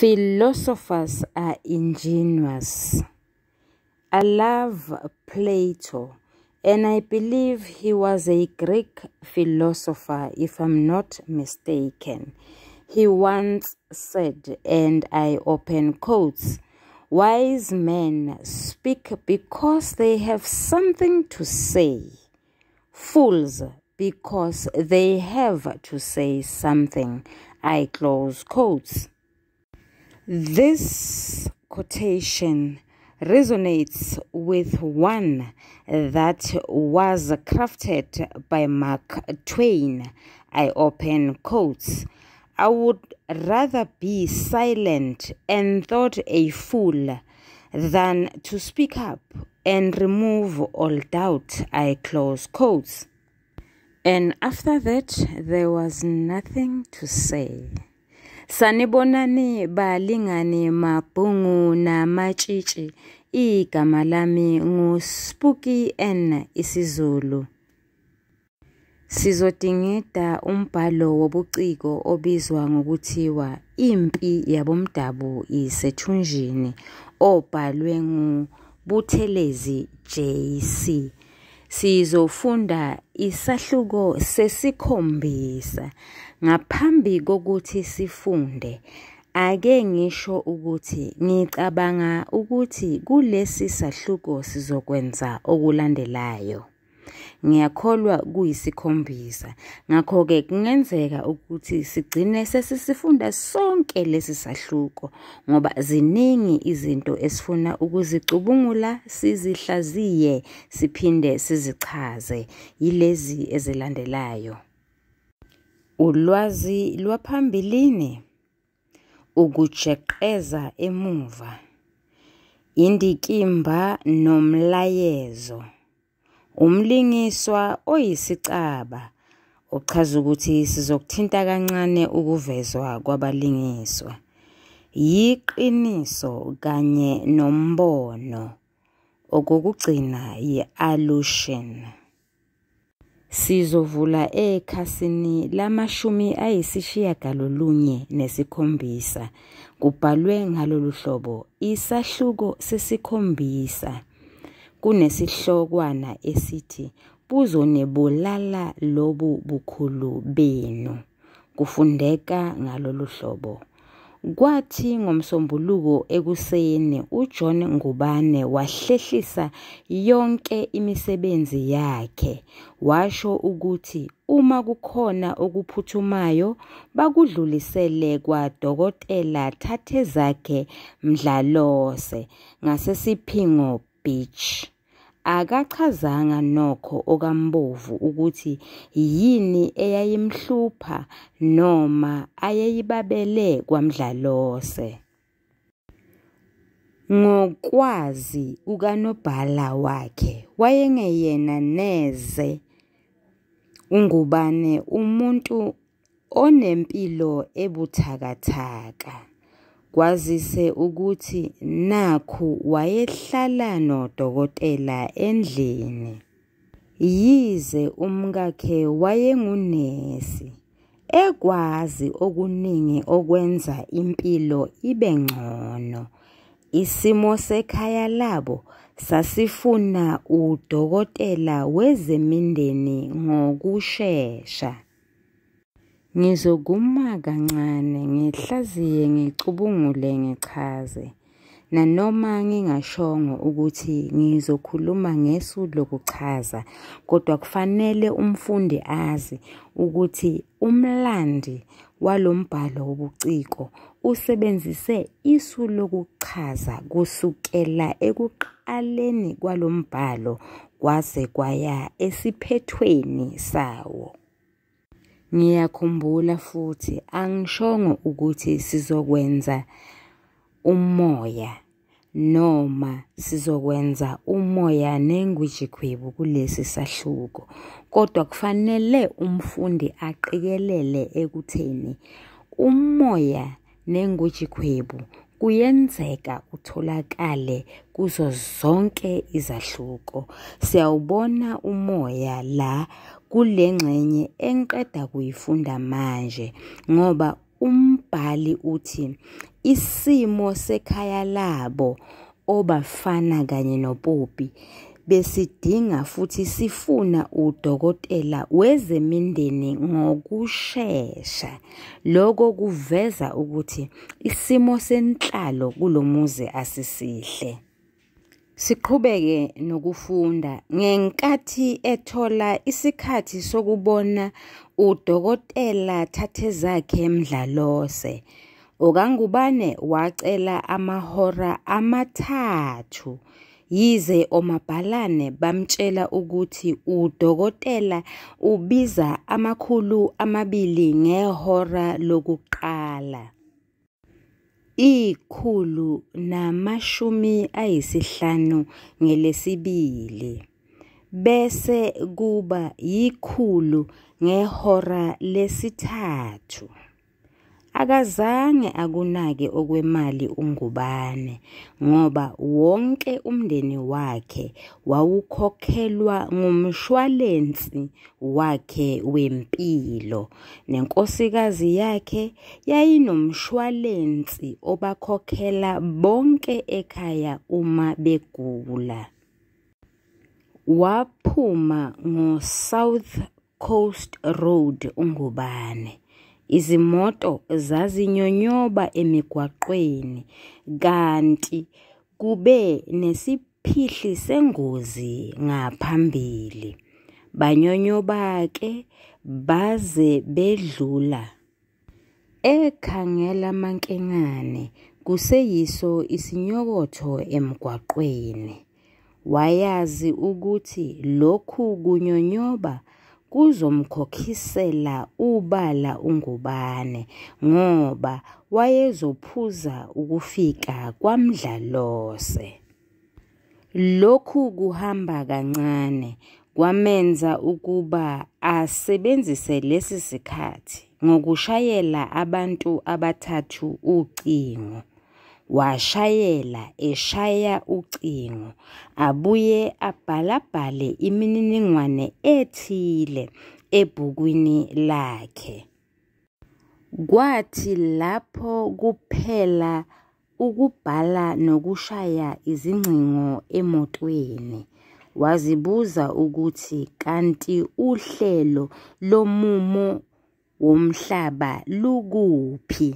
Philosophers are ingenious. I love Plato and I believe he was a Greek philosopher, if I'm not mistaken. He once said, and I open quotes, Wise men speak because they have something to say. Fools because they have to say something. I close quotes. This quotation resonates with one that was crafted by Mark Twain. I open quotes. I would rather be silent and thought a fool than to speak up and remove all doubt. I close quotes. And after that, there was nothing to say. Sanibonani balingane mabhungu namatshitshi. Igama lami nguSpooky N isiZulu. Sizodingida umbhalo wobuciko obizwa ngokuthiwa Impi yabomdabu isethunjini obhalwe nguButhelezi JC. Sizofunda isahluko sesikhombisa. Ngaphambi kokuthi sifunde, ake ngisho ukuthi ngicabanga ukuthi kulesi sahluko sizokwenza okulandelayo. Ngiyakholwa kuyisikhombisa, ngakho-ke kungenzeka ukuthi sigcine sesisifunda sonke lesi sahluko ngoba ziningi izinto esifuna ukuzicubungula sizihlaziye siphinde sizichaze, yilezi ezilandelayo. Ulwazi lwaphambilini, ukujeqeza emuva, indikimba nomlayezo, umlingiswa oyisicaba ochaza ukuthi sizokuthinta kancane ukuvezwa kwabalingiswa, yiqiniso kanye nombono, okokugcina yi-allusion. Sizovula ekhasini lamashumi ayisishiyagalolunye nesikhombisa kubhalwe ngalolu hlobo isahluko sesikhombisa kunesihlokwana esithi buzonibulala lobu bukhulu benu kufundeka ngalolu hlobo Kwathi ngoMsombuluko ekuseni uJohn Ngubane wahlehlisa yonke imisebenzi yakhe, washo ukuthi uma kukhona okuphuthumayo bakudlulisele kwaDokotela Thathezakhe Mdlalose ngasesiphingo Beach. Akachazanga nokho okaMpofu ukuthi yini eyayimhlupha noma ayeyibabele kwaMdlalose. Ngokwazi kukanobhala wakhe wayengeyena neze uNgubane umuntu onempilo ebuthakathaka. Kwazise ukuthi nakhu wayehlala nodokotela endlini, yize umkakhe wayengunesi, ekwazi okuningi okwenza impilo ibengcono. Isimo sekhaya labo sasifuna udokotela wezemindeni ngokushesha. Ngizokuma kancane ngihlaziye ngicubungule ngichaze, nanoma ngingashongo ukuthi ngizokhuluma ngesu lokuchaza, kodwa kufanele umfundi azi ukuthi umlandi walo mbhalo wobuciko usebenzise isu lokuchaza kusukela ekuqaleni kwalo mbhalo kwaze kwaya esiphethweni sawo. Ngiyakhumbula futhi angishongo ukuthi sizokwenza umoya noma sizokwenza umoya nengujikhwebu kulesi sahluko, kodwa kufanele umfundi aqikelele ekutheni umoya nengujikhwebu kuyenzeka utholakale kuzo zonke izahluko. Siyawubona umoya la kule ngxenye engiqeda kuyifunda manje ngoba umbhali uthi isimo sekhaya labo obafana kanye noPopi besidinga futhi sifuna udokotela wezemindeni ngokushesha lokho kuveza ukuthi isimo senhlalo kulomuzi asisihle siqhubeke nokufunda ngenkathi ethola isikhathi sokubona uDokotela Thathezakhe Mdlalose ukaNgubane wacela amahora amathathu yize omabhalane bamtshela ukuthi udokotela ubiza amakhulu amabili ngehora lokuqala ikhulu namashumi ayisihlanu ngelesibili bese kuba yikhulu ngehora lesithathu akazange akunake okwemali uNgubane ngoba wonke umndeni wakhe wawukhokhelwa ngumshwalensi wakhe wempilo nenkosikazi yakhe yayinomshwalensi obakhokhela bonke ekhaya uma begula. Waphuma ngo South Coast Road uNgubane Izimoto zazinyonyoba emigwaqweni kanti kube nesiphihli sengozi ngaphambili. Banyonyoba ke baze bedlula. Ekhangela uMankengane kuseyiso isinyokotho emgwaqweni, wayazi ukuthi lokhu kunyonyoba kuzomkhokhisa ubala uNgubane ngoba wayezophuza ukufika kwaMdlalose. Lokhu kuhamba kancane kwamenza ukuba asebenzise lesi sikhathi ngokushayela abantu abathathu ucingo. Washayela eshaya ucingo, abuye abhalabhale imininingwane ethile ebhukwini lakhe. Kwathi lapho kuphela ukubhala nokushaya izingcingo emotweni, wazibuza ukuthi kanti uhlelo lomumo womhlaba lukuphi.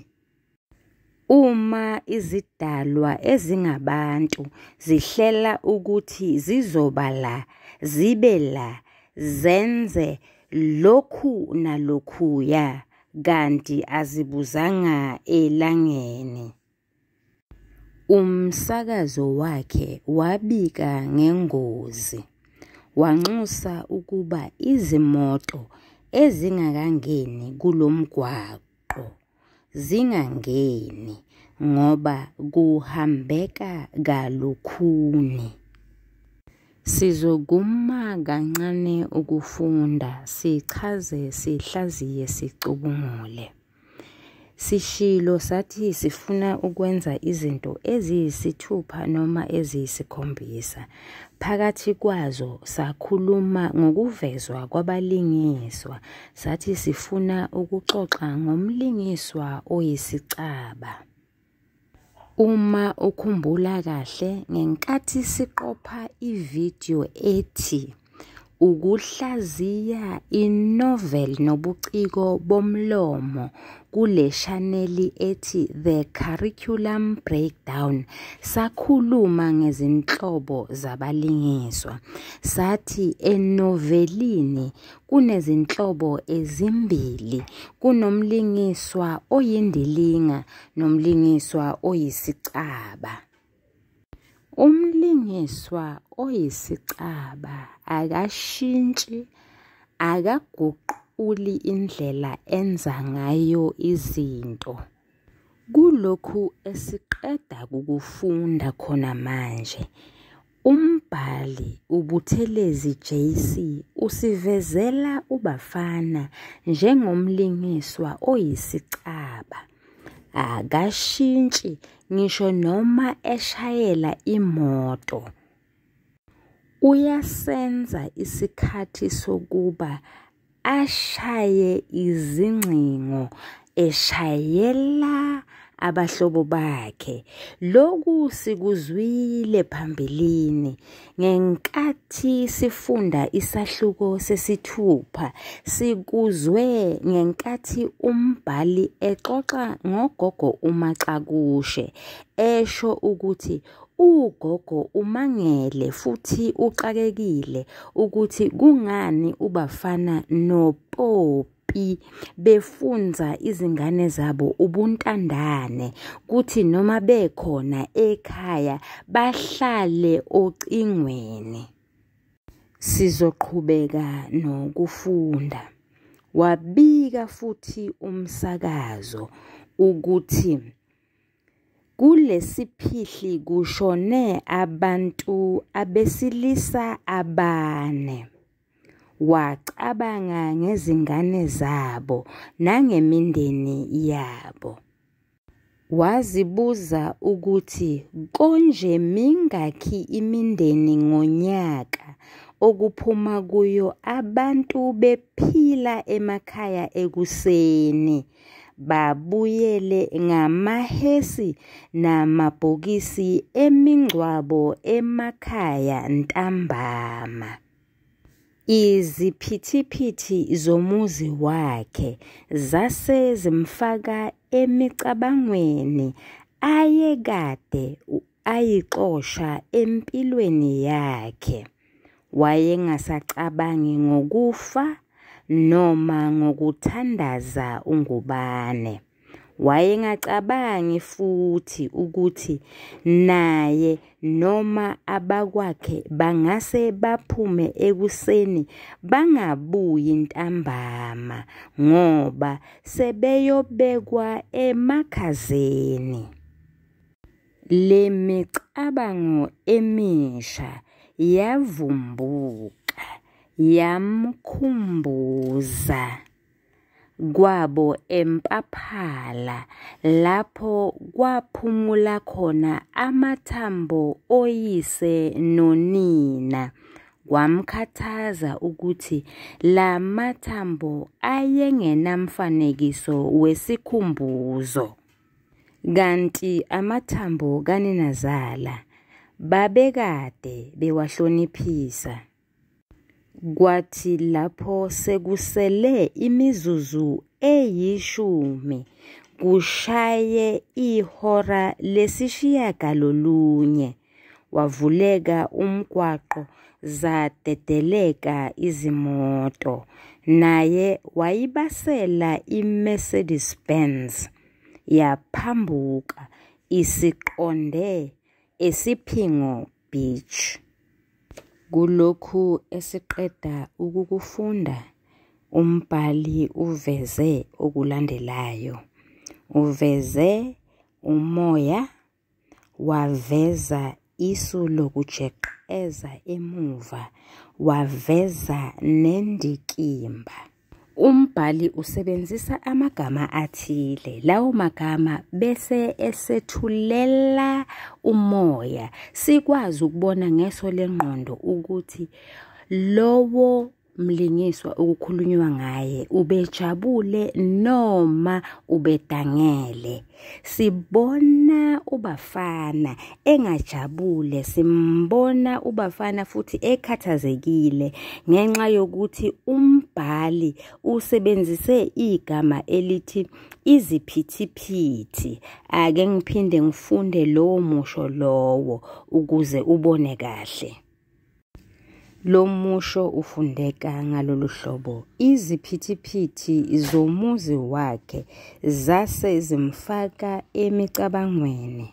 Uma izidalwa ezingabantu zihlela ukuthi zizoba la, zibe la, zenze lokhu nalokhuya kanti azibuzanga elangeni. Umsakazo wakhe wabika ngengozi, wanxusa ukuba izimoto ezingakangeni kulo mgwaqo. zingangeni ngoba kuhambeka kalukhuni. Sizokuma kancane ukufunda sichaze sihlaziye sicubungule. Sishilo sathi sifuna ukwenza izinto eziyisithupha noma eziyisikhombisa Phakathi kwazo sakhuluma ngokuvezwa kwabalingiswa sathi sifuna ukuxoxa ngomlingiswa oyisicaba. Uma ukhumbula kahle ngenkathi siqopha ividiyo ethi ukuhlaziya i-novel nobuciko bomlomo kule shaneli ethi The Curriculum Breakdown sakhuluma ngezinhlobo zabalingiswa. Sathi enovelini kunezinhlobo ezimbili, kunomlingiswa oyindilinga nomlingiswa oyisicaba. Umlingiswa oyisicaba akashintshi akaguquli indlela enza ngayo izinto kulokhu esiqeda kukufunda khona manje. Umbhali uButhelezi JC usivezela uBafana njengomlingiswa oyisicaba, akashintshi ngisho noma eshayela imoto uyasenza isikhathi sokuba ashaye izingcingo eshayela abahlobo bakhe lokhu sikuzwile phambilini ngenkathi sifunda isahluko sesithupha sikuzwe ngenkathi umbhali exoxa ngogogo uMacakushe esho ukuthi ugogo umangele futhi uqakekile ukuthi kungani ubafana noPopi i befunza izingane zabo ubuntandane kuthi noma bekhona ekhaya bahlale ocingweni sizoqhubeka nokufunda wabika futhi umsakazo ukuthi kulesiphihli kushone abantu abesilisa abane wacabanga ngezingane zabo nangemindeni yabo. Wazibuza ukuthi konje mingaki imindeni ngonyaka okuphuma kuyo abantu bephila emakhaya ekuseni babuyele ngamahesi namabhokisi emingcwabo emakhaya ntambama. Iziphithiphithi zomuzi wakhe zase zimfaka emicabangweni ayekade ayixosha empilweni yakhe, wayengasacabangi ngokufa noma ngokuthandaza ungubane. Wayengacabangi futhi ukuthi naye noma abakwakhe bangase baphume ekuseni bangabuyi ntambama ngoba sebeyobekwa emakhazeni. Le micabango emisha yavumbuka yamkhumbuza kwabo eMpaphala lapho kwaphumula khona amathambo oyise nonina kwamkhathaza ukuthi la mathambo ayengenamfanekiso wesikhumbuzo kanti amathambo kaninazala babekade bewahloniphisa Kwathi lapho sekusele imizuzu eyishumi kushaye ihora lesishiyagalolunye wavuleka umgwaqo zadedeleka izimoto naye wayibasela iMercedes Benz yaphambuka isiqonde eSiphingo Beach. Kulokhu esiqeda ukukufunda, umbhali uveze okulandelayo - uveze umoya, waveza isu lokujeqeza emuva, waveza nendikimba. Umbhali usebenzisa amagama athile lawo magama bese esethulela umoya sikwazi ukubona ngeso lengqondo ukuthi lowo mlingiswa ukukhulunywa ngaye ubejabule noma ubedangele sibona ubafana engajabule simbona ubafana futhi ekhathazekile ngenxa yokuthi umbhali usebenzise igama elithi iziphithiphithi ake ngiphinde ngifunde lowo musho lowo ukuze ubone kahle Lo musho ufundeka ngalolu hlobo iziphithiphithi zomuzi wakhe zase zimfaka emicabangweni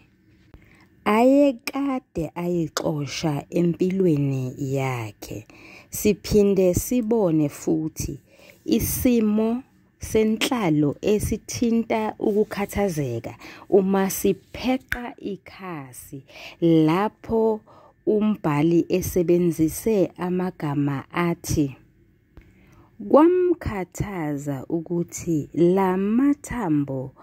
ayekade ayixosha empilweni yakhe. Siphinde sibone futhi isimo senhlalo esithinta ukukhathazeka uma sipheqa ikhasi lapho umbhali esebenzise amagama athi kwamkhathaza ukuthi la mathambo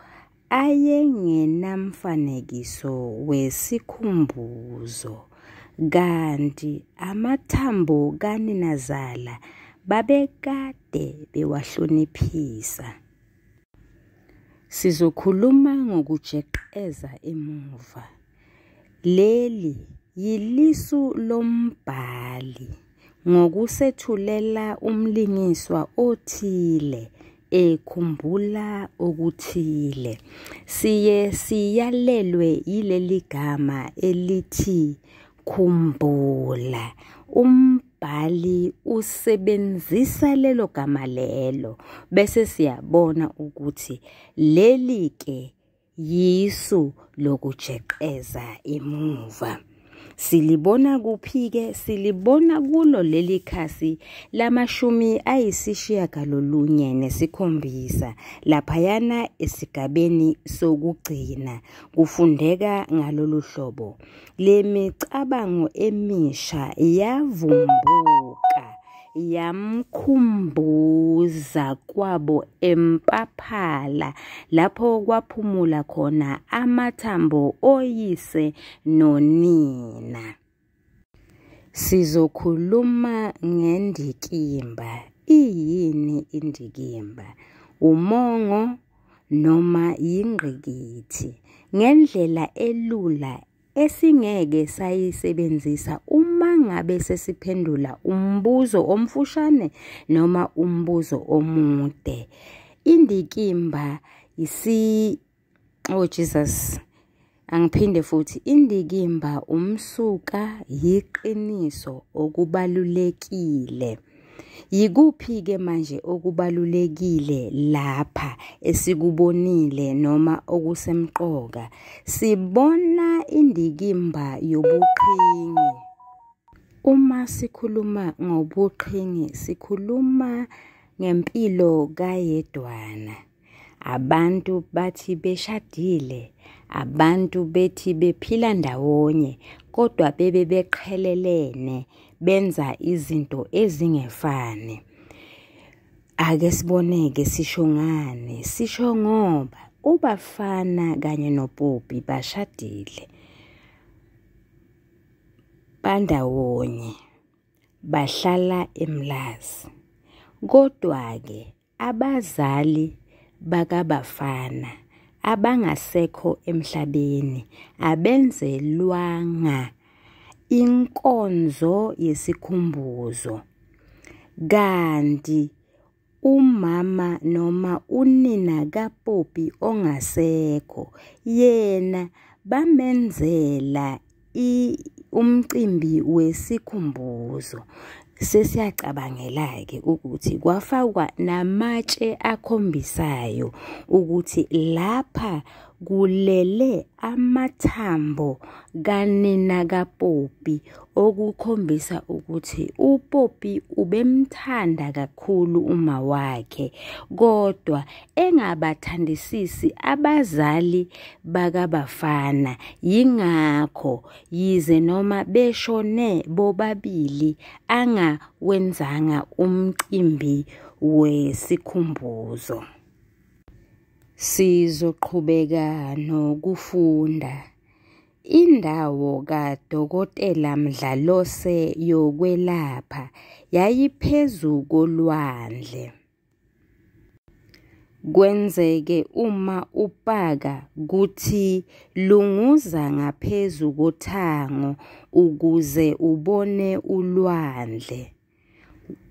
ayengenamfanekiso wesikhumbuzo kanti amathambo kaninazala babekade bewahloniphisa sizokhuluma ngokujeqeza emuva leli yilisu lombhali ngokusethulela umlingiswa othile ekhumbula okuthile siye siyalelwe yileli gama elithi khumbula umbhali usebenzisa lelo gama lelo bese siyabona ukuthi leli ke yisu lokujeqeza emuva silibona kuphi ke silibona kulo leli khasi lamashumi ayisishiyagalolunye nesikhombisa laphayana esigabeni sokugcina kufundeka ngalolu hlobo le micabango emisha yavumbuka yamkhumbuza kwabo eMpaphala lapho kwaphumula khona amathambo oyise nonina. Sizokhuluma ngendikimba. Iyini indikimba? Umongo noma ingqikithi? Ngendlela elula esingeke sayisebenzisa uma ngabe sesiphendula umbuzo omfushane noma umbuzo omude indikimba isi oh Jesus Angiphinde futhi indikimba umsuka yiqiniso okubalulekile Yikuphi ke manje okubalulekile lapha esikubonile noma okusemqoka? Sibona indikimba yobuqhingi. Uma sikhuluma ngobuqhingi sikhuluma ngempilo kaYedwana. Abantu bathi beshadile, abantu bethi bephila ndawonye kodwa bebe beqhelelene. benza izinto ezingefani ake siboneke sisho ngani sisho ngoba ubafana kanye nopopi bashadile bandawonye bahlala emlazi kodwa ke abazali bakabafana abangasekho emhlabeni abenzelwanga inkonzo yesikhumbuzo. Kanti umama noma unina kaPopi ongasekho yena bamenzela umcimbi wesikhumbuzo sesiyacabangela ke ukuthi kwafakwa namatshe akhombisayo ukuthi lapha kulele amathambo kanina kaPopi okukhombisa ukuthi uPopi ubemthanda kakhulu uma wakhe kodwa engabathandisisi abazali bakabafana yingakho yize noma beshone bobabili angawenzanga umcimbi wesikhumbuzo Sizoqhubeka nokufunda indawo kaDokotela Mdlalose yokwelapha yayiphezu kolwandle. Kwenzeke uma upaka kuthi lunguza ngaphezu kothango ukuze ubone ulwandle.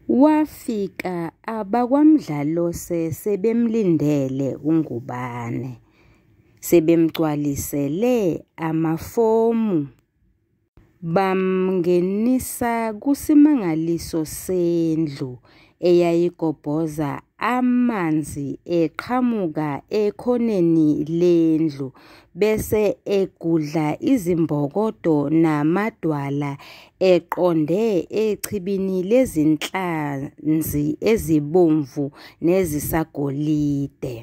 Wafika abakwaMdlalose sebemlindele uNgubane, sebemgcwalisele amafomu bamngenisa kusimangaliso sendlu eyayigobhoza amanzi eqhamuka ekhoneni lendlu bese egudla izimbokodo namadwala eqonde echibini lezinhlanzi ezibomvu nezisagolide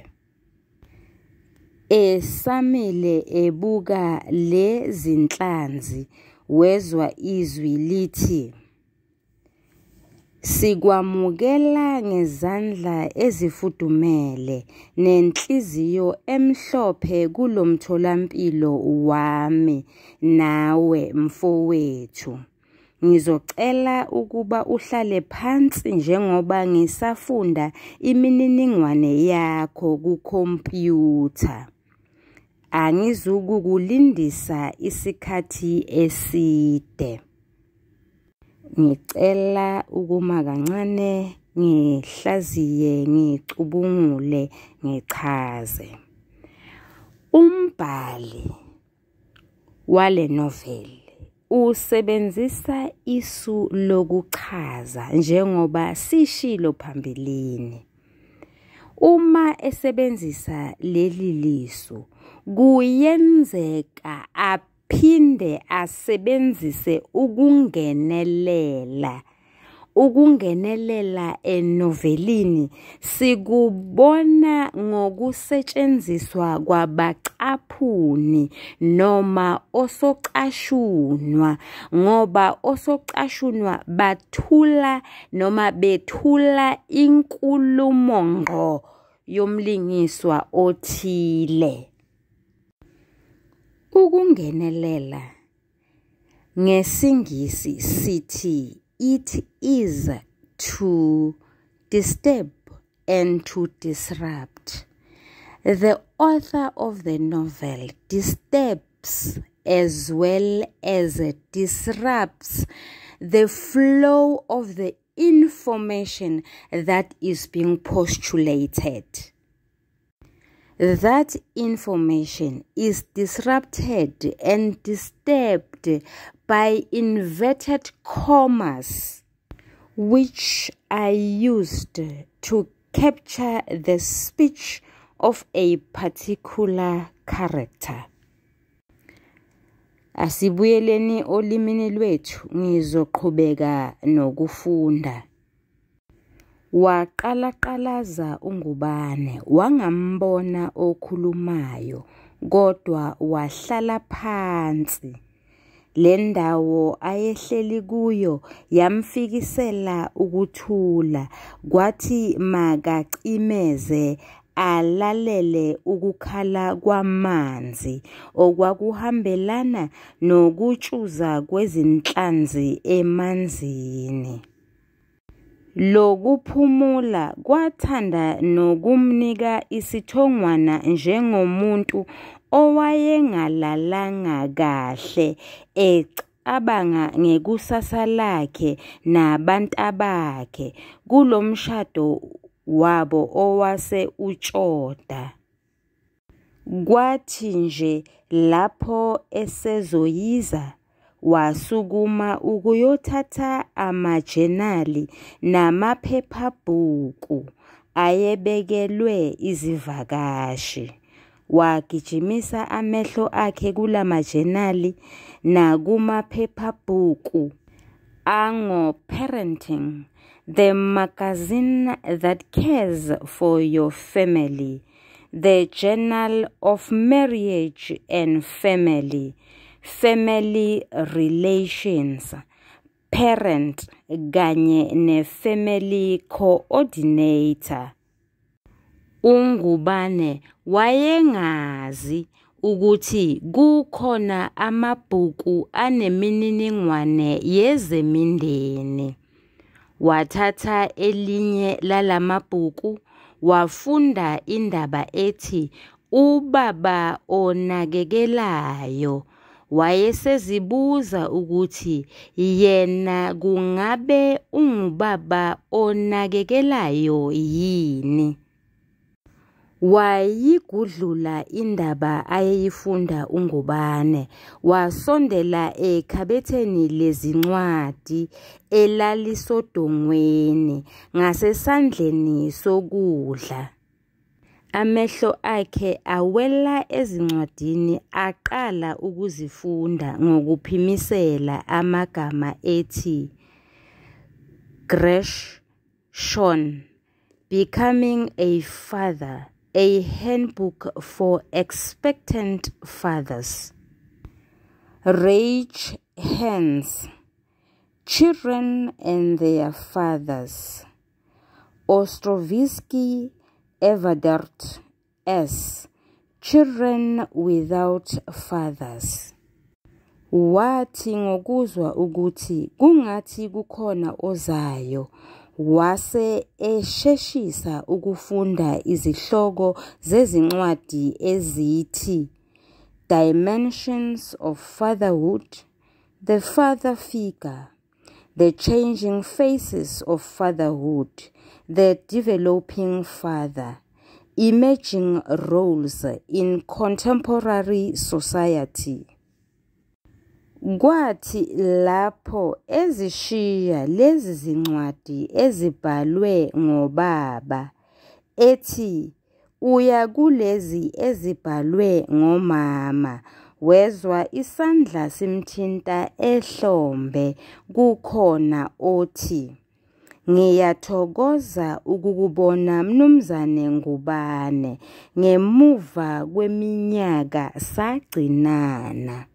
esamile ebuka le zinhlanzi wezwa izwi lithi Sikwamukela ngezandla ezifudumele nenhliziyo emhlophe kulo mtholampilo wami nawe mfowethu. Ngizocela ukuba uhlale phansi njengoba ngisafunda imininingwane yakho kukhompyutha. Angizukukulindisa isikhathi eside. ngicela ukuma kancane ngihlaziye ngicubungule ngichaze umbhali wale novel usebenzisa isu lokuchaza njengoba sishilo phambilini uma esebenzisa leli lisu kuyenzeka ap aphinde asebenzise ukungenelela ukungenelela enovelini eh, sikubona ngokusetshenziswa kwabacaphuni noma osoqashunwa ngoba osoqashunwa bathula noma bethula inkulumo ngqo yomlingiswa othile Ukungenelela ngesiNgisi sithi it is to disturb and to disrupt. The author of the novel disturbs as well as disrupts the flow of the information that is being postulated that information is disrupted and disturbed by inverted commas which are used to capture the speech of a particular character asibuyeleni olimini lwethu ngizoqhubeka nokufunda Waqalaqalaza uNgubane wangambona okhulumayo kodwa wahlala phansi. Le ndawo ayehleli kuyo yamfikisela ukuthula kwathi makacimeze alalele ukukhala kwamanzi okwakuhambelana nokutshuza kwezinhlanzi emanzini. Lokuphumula kwathanda nokumnika isithongwana njengomuntu owayengalalanga kahle ecabanga ngekusasa lakhe nabantabakhe kulomshado wabo owase utshoda. Kwathi nje lapho esezoyiza wasukuma ukuyothatha amajenali namaphephabhuku ayebekelwe izivakashi, wagijimisa amehlo akhe kulamajenali nakumaphephabhuku ango-Parenting, the magazine that cares for your family, the journal of marriage and family, family relations parent kanye nefamily coordinator uNgubane wayengazi ukuthi kukhona amabhuku anemininingwane yezemindeni wathatha elinye lalamabhuku wafunda indaba ethi ubaba onakekelayo wayesezibuza ukuthi yena kungabe ungubaba onakekelayo yini wayigudlula indaba ayeyifunda uNgubane wasondela ekhabetheni lezincwadi elalisodongweni ngasesandleni sokudla Amehlo akhe awela ezincwadini aqala ukuzifunda ngokuphimisela amagama ethi "Gershon", "Becoming a Father", "A Handbook for Expectant Fathers", "Raise Hands", "Children and Their Fathers", "Ostrovsky everdart as children without fathers wathi ngokuzwa ukuthi kungathi kukhona ozayo wase esheshisa ukufunda izihloko zezincwadi ezithi dimensions of fatherhood the father figure the changing faces of fatherhood the developing father, emerging roles in contemporary society. Kwathi lapho ezishiya lezi zincwadi ezibhalwe ngobaba ethi uya kulezi ezibhalwe ngomama wezwa isandla simthinta ehlombe kukhona othi Ngiyathokoza ukukubona Mnumzane Ngubane. Ngemuva kweminyaka sagcinana."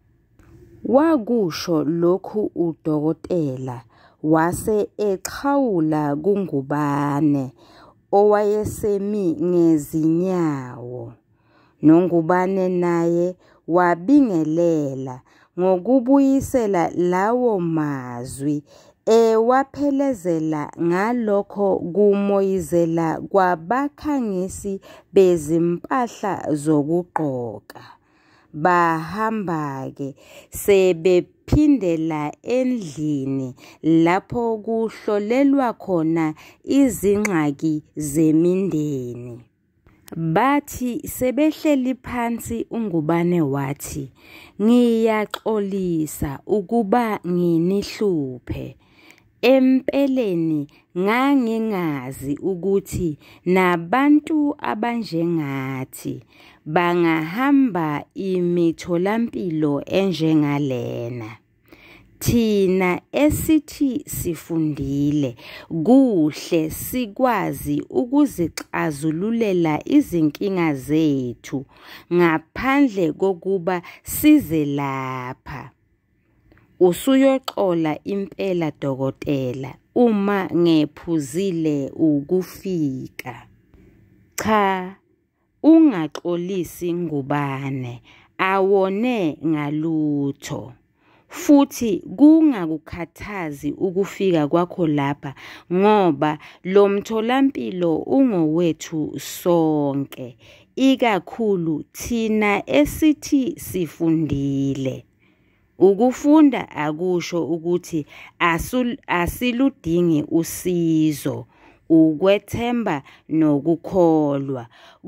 Wakusho lokhu udokotela wase exhawula kuNgubane owayesemi ngezinyawo, noNgubane naye wabingelela ngokubuyisela lawo mazwi ewaphelezela eh, ngalokho kumoyizela kwabakhangisi bezimpahla zokugqoka. Bahamba-ke sebephindela endlini lapho kuhlolelwa khona izingxaki zemindeni. Bathi sebehleli phansi uNgubane wathi, "Ngiyaxolisa ukuba nginihluphe." Empeleni ngangingazi ukuthi nabantu abanjengathi bangahamba imitholampilo enjengalena. Thina esithi sifundile kuhle sikwazi ukuzixazululela izinkinga zethu ngaphandle kokuba size lapha. usuyoxola impela dokotela uma ngephuzile ukufika cha ungaxolisi ngubane awone ngalutho futhi kungakukhathazi ukufika kwakho lapha ngoba lo mtholampilo ungowethu sonke ikakhulu thina esithi sifundile Ukufunda akusho ukuthi asiludingi usizo ukwethemba nokukholwa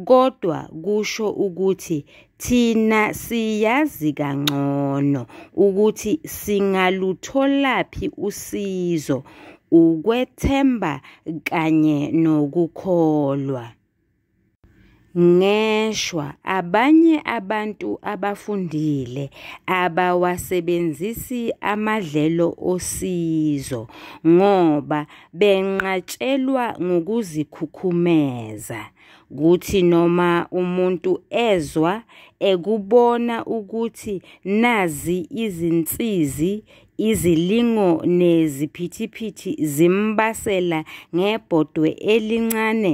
kodwa kusho ukuthi thina siyazi kangcono ukuthi singalutholaphi usizo ukwethemba kanye nokukholwa Ngeshwa, abanye abantu abafundile abawasebenzisi amadlelo osizo ngoba benqatshelwa ngokuzikhukhumeza, kuthi noma umuntu ezwa, ekubona ukuthi nazi izinsizi, izilingo neziphithiphithi zimbasela ngebhodwe elincane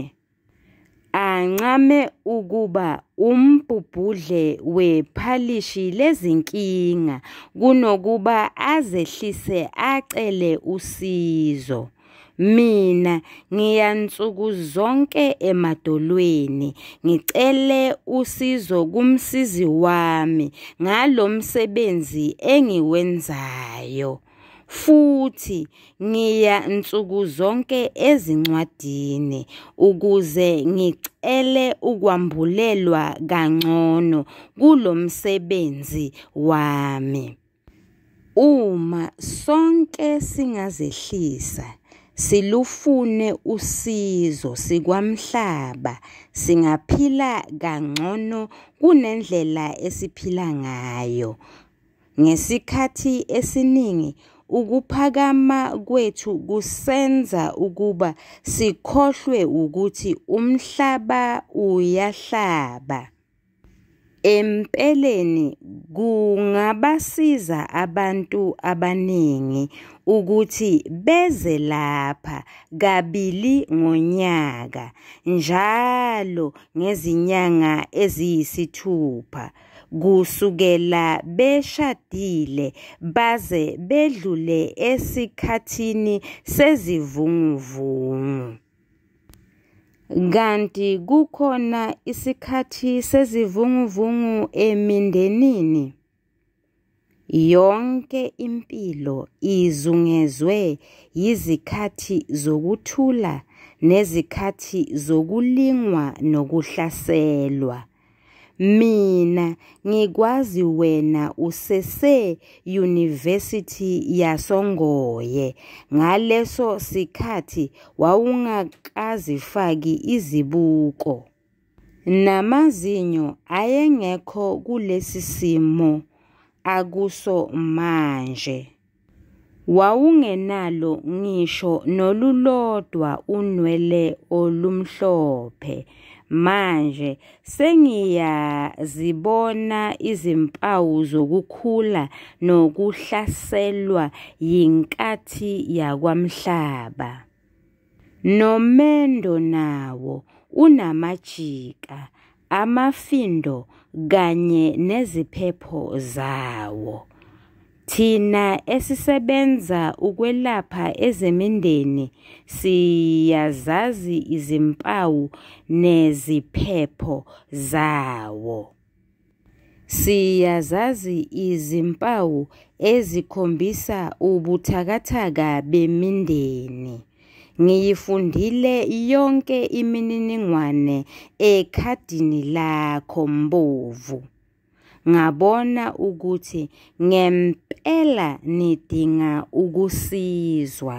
ancame ukuba umbhubhudle wephalishi lezinkinga kunokuba azehlise acele usizo. Mina ngiya nsuku zonke emadolweni ngicele usizo kumsizi wami ngalo msebenzi engiwenzayo. futhi ngiya nsuku zonke ezincwadini ukuze ngicele ukwambulelwa kangcono kulomsebenzi wami uma sonke singazehlisa silufune usizo sikwamhlaba singaphila kangcono kunendlela esiphila ngayo ngesikhathi esiningi Ukuphakama kwethu kusenza ukuba sikhohlwe ukuthi umhlaba uyahlaba. Empeleni kungabasiza abantu abaningi ukuthi beze lapha kabili ngonyaka njalo ngezinyanga eziyisithupha. kusukela beshadile baze bedlule esikhathini sezivunguvungu kanti kukhona isikhathi sezivunguvungu emindenini yonke impilo izungezwe yizikhathi zokuthula nezikhathi zokulingwa nokuhlaselwa Mina ngikwazi wena usese Yunivesithi yasoNgoye ngaleso sikhathi wawungakazifaki izibuko namazinyo ayengekho kulesi simo akuso manje wawungenalo ngisho nolulodwa unwele olumhlophe Manje sengiyazibona izimpawu zokukhula nokuhlaselwa yinkathi yakwaMhlaba. Nomendo nawo unamajika, amafindo kanye neziphepho zawo. Thina esisebenza ukwelapha ezemindeni siyazazi izimpawu neziphepho zawo. Siyazazi izimpawu ezikhombisa ubuthakathaka bemindeni. Ngiyifundile yonke imininingwane ekhadini lakho Mpovu. ngabona ukuthi ngempela nidinga ukusizwa.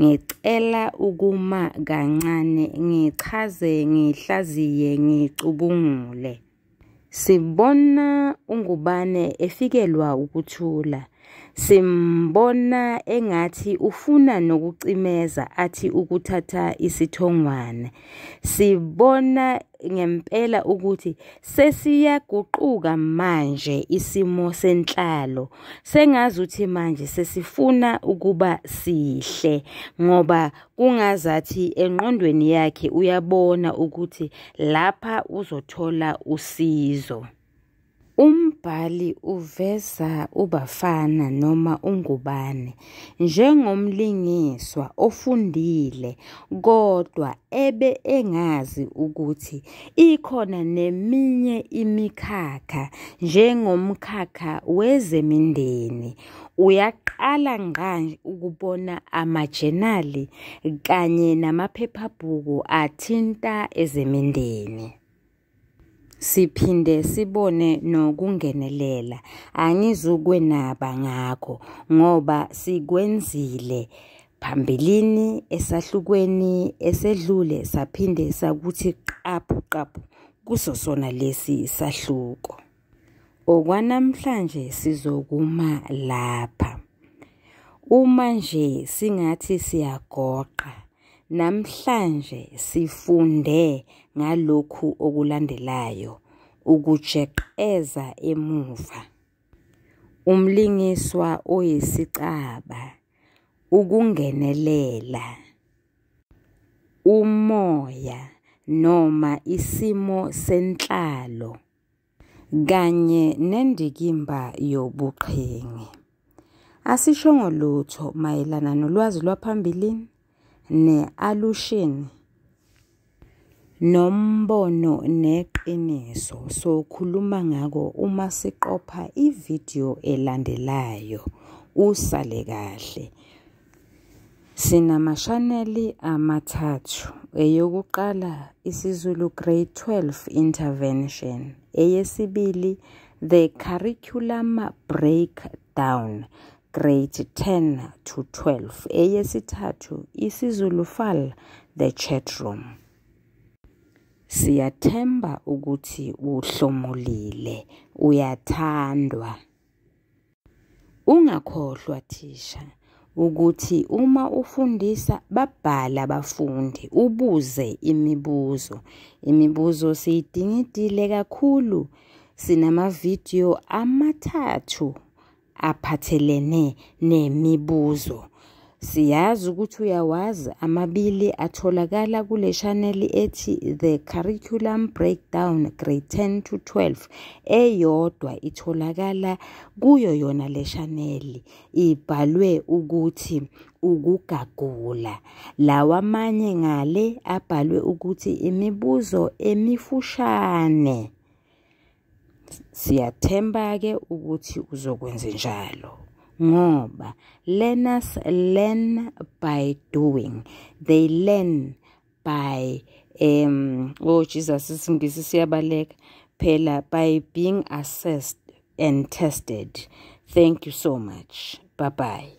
Ngicela ukuma kancane ngichaze ngihlaziye ngicubungule. Sibona ungubane efikelwa ukuthula. Simbona engathi ufuna nokucimeza athi ukuthatha isithongwana. Sibona ngempela ukuthi sesiyaguquka manje isimo senhlalo. Sengazuthi manje sesifuna ukuba sihle ngoba kungazathi engqondweni yakhe uyabona ukuthi lapha uzothola usizo. Umbhali uveza uBafana noma uNgubane njengomlingiswa ofundile kodwa ebe engazi ukuthi ikhona neminye imikhakha njengomkhakha wezemindeni. Uyaqala ngqa ukubona amajenali kanye namaphephabhuku athinta ezemindeni. siphinde sibone nokungenelela angizukwenaba ngakho ngoba sikwenzile phambilini esahlukweni esedlule saphinde sakuthi qaphu qaphu kuso sona lesi sahluko okwanamhlanje sizokuma lapha uma nje singathi siyagoqa Namhlanje sifunde ngalokhu okulandelayo ukujeqeza emuva, umlingiswa oyisicaba, ukungenelela, umoya noma isimo senhlalo, kanye nendikimba yobuqhingi. Asishongo lutho mayelana nolwazi lwaphambilini. ne-allusion, nombono neqiniso sokhuluma ngako uma siqopha ividiyo elandelayo. Usale kahle. Sinamashaneli amathathu, eyokuqala isiZulu Grade 12 Intervention, eyesibili The Curriculum Breakdown. grade 10 to 12 eyesithathu isiZulu Fal the chatroom Siyathemba ukuthi uhlomulile uyathandwa Ungakhohlwa thisha ukuthi uma ufundisa babhala abafundi ubuze imibuzo imibuzo siyidingidile kakhulu sinamavidiyo amathathu aphathelene nemibuzo. Siyazi ukuthi uyawazi amabili atholakala kule chaneli ethi The Curriculum Breakdown Grade 10 to 12 eyodwa itholakala kuyo yona le chaneli ibhalwe ukuthi ukugagula lawa manye ngale abhalwe ukuthi imibuzo emifushane siyathemba-ke ukuthi uzokwenza njalo ngoba learners learn by doing they learn by um oh jesus isingisi siyabaleka phela by being assessed and tested thank you so much bye bye